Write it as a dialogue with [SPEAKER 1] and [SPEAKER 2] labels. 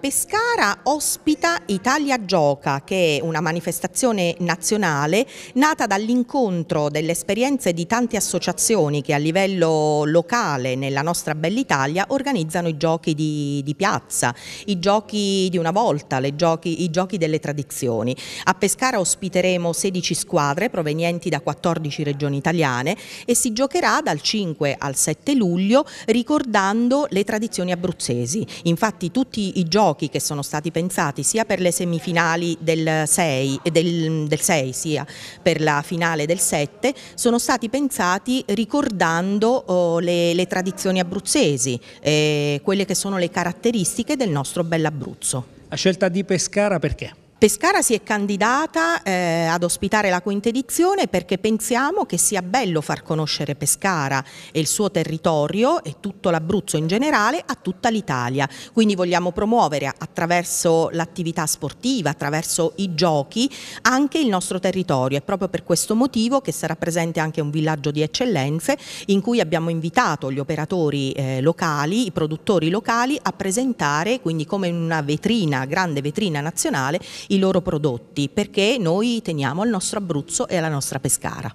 [SPEAKER 1] Pescara ospita Italia Gioca, che è una manifestazione nazionale nata dall'incontro delle esperienze di tante associazioni che a livello locale nella nostra bella Italia organizzano i giochi di, di piazza, i giochi di una volta, giochi, i giochi delle tradizioni. A Pescara ospiteremo 16 squadre provenienti da 14 regioni italiane e si giocherà dal 5 al 7 luglio ricordando le tradizioni abruzzesi. Infatti tutti i giochi giochi che sono stati pensati sia per le semifinali del 6, del, del 6 sia per la finale del 7 sono stati pensati ricordando oh, le, le, tradizioni abruzzesi, eh, quelle che sono le caratteristiche del nostro bell'Abruzzo. La scelta di Pescara perché? Pescara si è candidata eh, ad ospitare la quinta edizione perché pensiamo che sia bello far conoscere Pescara e il suo territorio e tutto l'Abruzzo in generale a tutta l'Italia. Quindi vogliamo promuovere attraverso l'attività sportiva, attraverso i giochi, anche il nostro territorio. È proprio per questo motivo che sarà presente anche un villaggio di eccellenze in cui abbiamo invitato gli operatori eh, locali, i produttori locali a presentare, quindi come una vetrina, grande vetrina nazionale, i loro prodotti perché noi teniamo al nostro Abruzzo e alla nostra Pescara.